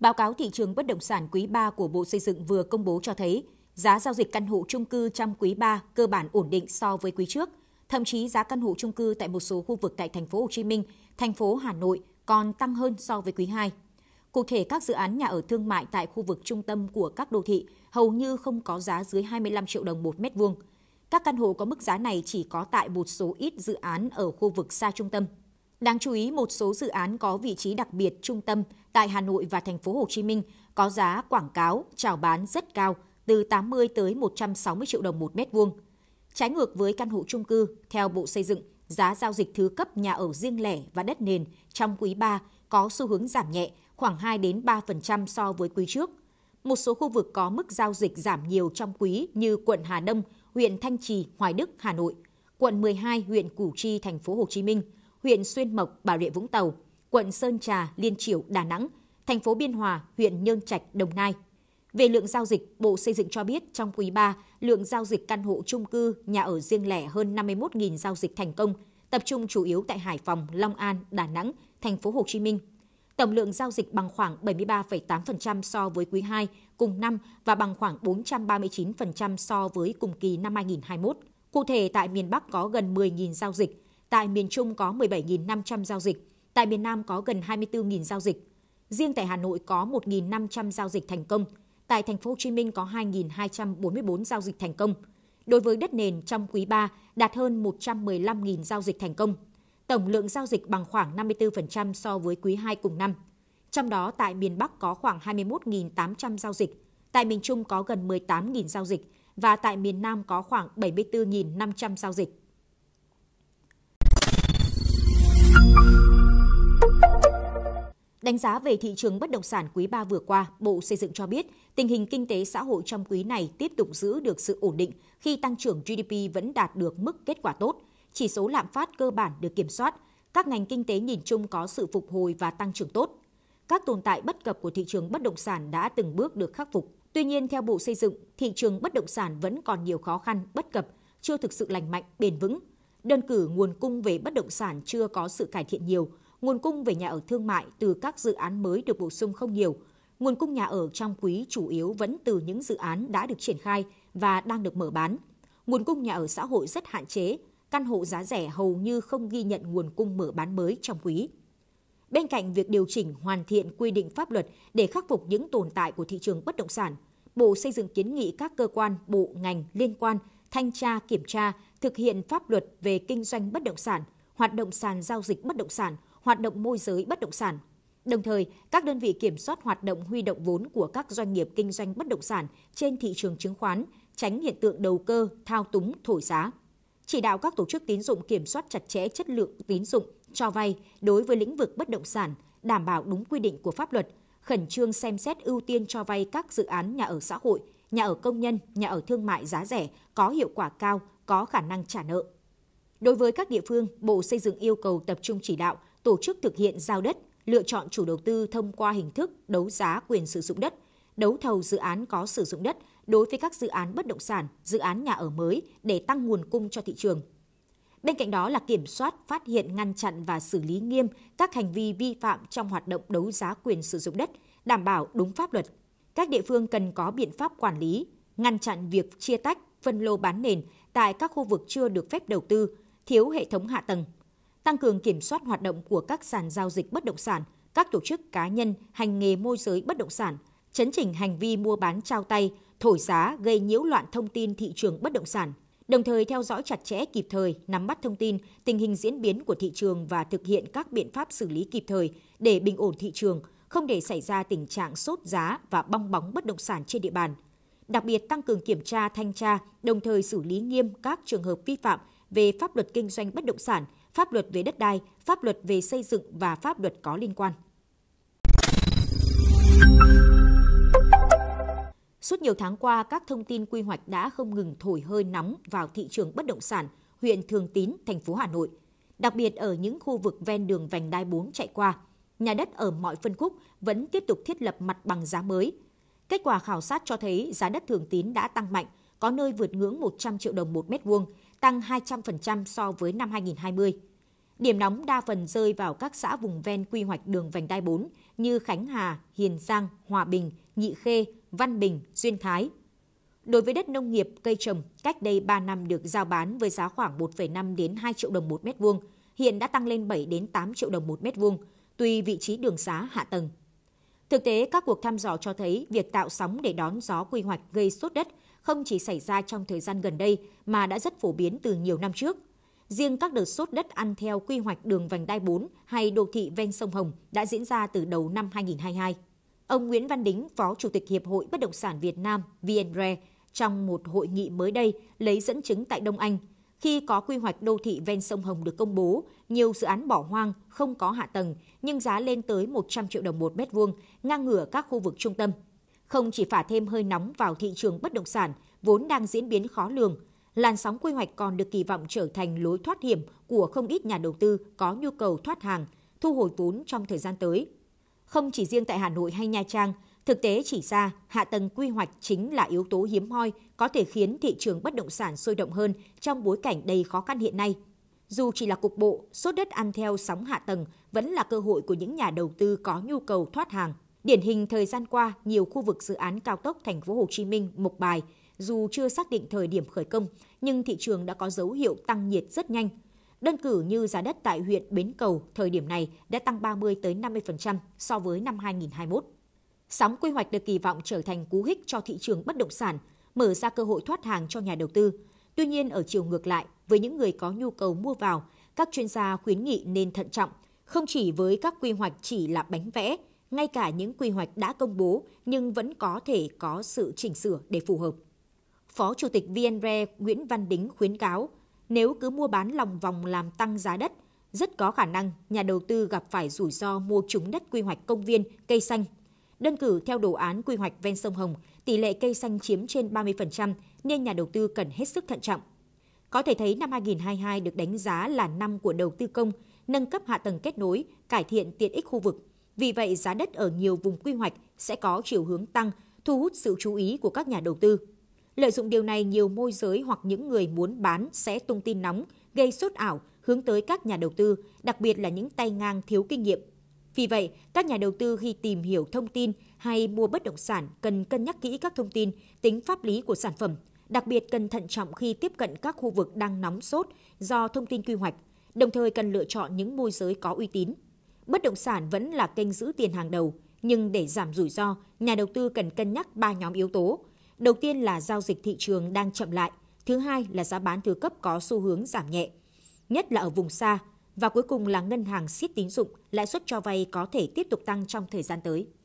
Báo cáo thị trường bất động sản quý 3 của Bộ Xây dựng vừa công bố cho thấy, giá giao dịch căn hộ trung cư trong quý 3 cơ bản ổn định so với quý trước. Thậm chí giá căn hộ trung cư tại một số khu vực tại thành phố Hồ Chí Minh, thành phố Hà Nội còn tăng hơn so với quý 2. Cụ thể, các dự án nhà ở thương mại tại khu vực trung tâm của các đô thị hầu như không có giá dưới 25 triệu đồng một mét vuông. Các căn hộ có mức giá này chỉ có tại một số ít dự án ở khu vực xa trung tâm – Đáng chú ý, một số dự án có vị trí đặc biệt trung tâm tại Hà Nội và thành phố Hồ Chí Minh có giá quảng cáo chào bán rất cao, từ 80 tới 160 triệu đồng một mét vuông. Trái ngược với căn hộ chung cư, theo Bộ Xây dựng, giá giao dịch thứ cấp nhà ở riêng lẻ và đất nền trong quý 3 có xu hướng giảm nhẹ, khoảng 2 đến 3% so với quý trước. Một số khu vực có mức giao dịch giảm nhiều trong quý như quận Hà Đông, huyện Thanh Trì, Hoài Đức, Hà Nội, quận 12, huyện Củ Chi, thành phố Hồ Chí Minh – huyện Xuyên Mộc, Bà Rịa Vũng Tàu, quận Sơn Trà, Liên triểu Đà Nẵng, thành phố Biên Hòa, huyện Nhơn Trạch, Đồng Nai. Về lượng giao dịch, Bộ Xây dựng cho biết trong quý 3, lượng giao dịch căn hộ chung cư, nhà ở riêng lẻ hơn 51.000 giao dịch thành công, tập trung chủ yếu tại Hải Phòng, Long An, Đà Nẵng, thành phố Hồ Chí Minh. Tổng lượng giao dịch bằng khoảng 73,8% so với quý 2 cùng năm và bằng khoảng 439% so với cùng kỳ năm 2021. Cụ thể tại miền Bắc có gần 10.000 giao dịch, Tại miền Trung có 17.500 giao dịch, tại miền Nam có gần 24.000 giao dịch. Riêng tại Hà Nội có 1.500 giao dịch thành công, tại thành phố Hồ Chí Minh có 2.244 giao dịch thành công. Đối với đất nền trong quý 3 đạt hơn 115.000 giao dịch thành công. Tổng lượng giao dịch bằng khoảng 54% so với quý 2 cùng năm. Trong đó tại miền Bắc có khoảng 21.800 giao dịch, tại miền Trung có gần 18.000 giao dịch và tại miền Nam có khoảng 74.500 giao dịch. Đánh giá về thị trường bất động sản quý 3 vừa qua, Bộ Xây dựng cho biết tình hình kinh tế xã hội trong quý này tiếp tục giữ được sự ổn định khi tăng trưởng GDP vẫn đạt được mức kết quả tốt, chỉ số lạm phát cơ bản được kiểm soát, các ngành kinh tế nhìn chung có sự phục hồi và tăng trưởng tốt. Các tồn tại bất cập của thị trường bất động sản đã từng bước được khắc phục. Tuy nhiên, theo Bộ Xây dựng, thị trường bất động sản vẫn còn nhiều khó khăn, bất cập, chưa thực sự lành mạnh, bền vững. Đơn cử nguồn cung về bất động sản chưa có sự cải thiện nhiều – nguồn cung về nhà ở thương mại từ các dự án mới được bổ sung không nhiều. Nguồn cung nhà ở trong quý chủ yếu vẫn từ những dự án đã được triển khai và đang được mở bán. Nguồn cung nhà ở xã hội rất hạn chế, căn hộ giá rẻ hầu như không ghi nhận nguồn cung mở bán mới trong quý. Bên cạnh việc điều chỉnh hoàn thiện quy định pháp luật để khắc phục những tồn tại của thị trường bất động sản, Bộ Xây dựng kiến nghị các cơ quan, bộ, ngành liên quan thanh tra, kiểm tra, thực hiện pháp luật về kinh doanh bất động sản, hoạt động sàn giao dịch bất động sản – hoạt động môi giới bất động sản. Đồng thời, các đơn vị kiểm soát hoạt động huy động vốn của các doanh nghiệp kinh doanh bất động sản trên thị trường chứng khoán, tránh hiện tượng đầu cơ, thao túng, thổi giá. Chỉ đạo các tổ chức tín dụng kiểm soát chặt chẽ chất lượng tín dụng cho vay đối với lĩnh vực bất động sản, đảm bảo đúng quy định của pháp luật, khẩn trương xem xét ưu tiên cho vay các dự án nhà ở xã hội, nhà ở công nhân, nhà ở thương mại giá rẻ, có hiệu quả cao, có khả năng trả nợ. Đối với các địa phương, Bộ Xây dựng yêu cầu tập trung chỉ đạo tổ chức thực hiện giao đất, lựa chọn chủ đầu tư thông qua hình thức đấu giá quyền sử dụng đất, đấu thầu dự án có sử dụng đất đối với các dự án bất động sản, dự án nhà ở mới để tăng nguồn cung cho thị trường. Bên cạnh đó là kiểm soát, phát hiện, ngăn chặn và xử lý nghiêm các hành vi vi phạm trong hoạt động đấu giá quyền sử dụng đất, đảm bảo đúng pháp luật. Các địa phương cần có biện pháp quản lý, ngăn chặn việc chia tách, phân lô bán nền tại các khu vực chưa được phép đầu tư, thiếu hệ thống hạ tầng, tăng cường kiểm soát hoạt động của các sàn giao dịch bất động sản, các tổ chức cá nhân hành nghề môi giới bất động sản, chấn chỉnh hành vi mua bán trao tay, thổi giá gây nhiễu loạn thông tin thị trường bất động sản, đồng thời theo dõi chặt chẽ kịp thời, nắm bắt thông tin, tình hình diễn biến của thị trường và thực hiện các biện pháp xử lý kịp thời để bình ổn thị trường, không để xảy ra tình trạng sốt giá và bong bóng bất động sản trên địa bàn. Đặc biệt tăng cường kiểm tra, thanh tra, đồng thời xử lý nghiêm các trường hợp vi phạm về pháp luật kinh doanh bất động sản – pháp luật về đất đai, pháp luật về xây dựng và pháp luật có liên quan. Suốt nhiều tháng qua, các thông tin quy hoạch đã không ngừng thổi hơi nóng vào thị trường bất động sản huyện Thường Tín, thành phố Hà Nội. Đặc biệt ở những khu vực ven đường vành đai 4 chạy qua, nhà đất ở mọi phân khúc vẫn tiếp tục thiết lập mặt bằng giá mới. Kết quả khảo sát cho thấy giá đất Thường Tín đã tăng mạnh, có nơi vượt ngưỡng 100 triệu đồng một mét vuông, tăng 200% so với năm 2020. Điểm nóng đa phần rơi vào các xã vùng ven quy hoạch đường vành đai 4 như Khánh Hà, Hiền Giang, Hòa Bình, Nhị Khê, Văn Bình, Duyên Thái. Đối với đất nông nghiệp, cây trồng, cách đây 3 năm được giao bán với giá khoảng 1,5 đến 2 triệu đồng một mét vuông, hiện đã tăng lên 7 đến 8 triệu đồng một mét vuông, tùy vị trí đường xá hạ tầng. Thực tế, các cuộc thăm dò cho thấy việc tạo sóng để đón gió quy hoạch gây sốt đất không chỉ xảy ra trong thời gian gần đây mà đã rất phổ biến từ nhiều năm trước. Riêng các đợt sốt đất ăn theo quy hoạch đường vành đai 4 hay đô thị ven sông Hồng đã diễn ra từ đầu năm 2022. Ông Nguyễn Văn Đính, Phó Chủ tịch Hiệp hội Bất động sản Việt Nam VNRE, trong một hội nghị mới đây lấy dẫn chứng tại Đông Anh, khi có quy hoạch đô thị ven sông Hồng được công bố, nhiều dự án bỏ hoang, không có hạ tầng, nhưng giá lên tới 100 triệu đồng một mét vuông, ngang ngửa các khu vực trung tâm không chỉ phả thêm hơi nóng vào thị trường bất động sản vốn đang diễn biến khó lường, làn sóng quy hoạch còn được kỳ vọng trở thành lối thoát hiểm của không ít nhà đầu tư có nhu cầu thoát hàng, thu hồi vốn trong thời gian tới. Không chỉ riêng tại Hà Nội hay Nha Trang, thực tế chỉ ra hạ tầng quy hoạch chính là yếu tố hiếm hoi có thể khiến thị trường bất động sản sôi động hơn trong bối cảnh đầy khó khăn hiện nay. Dù chỉ là cục bộ, sốt đất ăn theo sóng hạ tầng vẫn là cơ hội của những nhà đầu tư có nhu cầu thoát hàng. Điển hình thời gian qua, nhiều khu vực dự án cao tốc Thành phố Hồ Chí Minh, Mộc Bài dù chưa xác định thời điểm khởi công, nhưng thị trường đã có dấu hiệu tăng nhiệt rất nhanh. Đơn cử như giá đất tại huyện Bến Cầu thời điểm này đã tăng 30 tới 50% so với năm 2021. Sóng quy hoạch được kỳ vọng trở thành cú hích cho thị trường bất động sản, mở ra cơ hội thoát hàng cho nhà đầu tư. Tuy nhiên ở chiều ngược lại, với những người có nhu cầu mua vào, các chuyên gia khuyến nghị nên thận trọng, không chỉ với các quy hoạch chỉ là bánh vẽ ngay cả những quy hoạch đã công bố nhưng vẫn có thể có sự chỉnh sửa để phù hợp. Phó Chủ tịch VNRE Nguyễn Văn Đính khuyến cáo, nếu cứ mua bán lòng vòng làm tăng giá đất, rất có khả năng nhà đầu tư gặp phải rủi ro mua trúng đất quy hoạch công viên, cây xanh. Đơn cử theo đồ án quy hoạch ven sông Hồng, tỷ lệ cây xanh chiếm trên 30% nên nhà đầu tư cần hết sức thận trọng. Có thể thấy năm 2022 được đánh giá là năm của đầu tư công, nâng cấp hạ tầng kết nối, cải thiện tiện ích khu vực vì vậy, giá đất ở nhiều vùng quy hoạch sẽ có chiều hướng tăng, thu hút sự chú ý của các nhà đầu tư. Lợi dụng điều này, nhiều môi giới hoặc những người muốn bán sẽ tung tin nóng, gây sốt ảo hướng tới các nhà đầu tư, đặc biệt là những tay ngang thiếu kinh nghiệm. Vì vậy, các nhà đầu tư khi tìm hiểu thông tin hay mua bất động sản cần cân nhắc kỹ các thông tin, tính pháp lý của sản phẩm, đặc biệt cần thận trọng khi tiếp cận các khu vực đang nóng sốt do thông tin quy hoạch, đồng thời cần lựa chọn những môi giới có uy tín bất động sản vẫn là kênh giữ tiền hàng đầu, nhưng để giảm rủi ro, nhà đầu tư cần cân nhắc 3 nhóm yếu tố. Đầu tiên là giao dịch thị trường đang chậm lại, thứ hai là giá bán thứ cấp có xu hướng giảm nhẹ, nhất là ở vùng xa, và cuối cùng là ngân hàng siết tín dụng, lãi suất cho vay có thể tiếp tục tăng trong thời gian tới.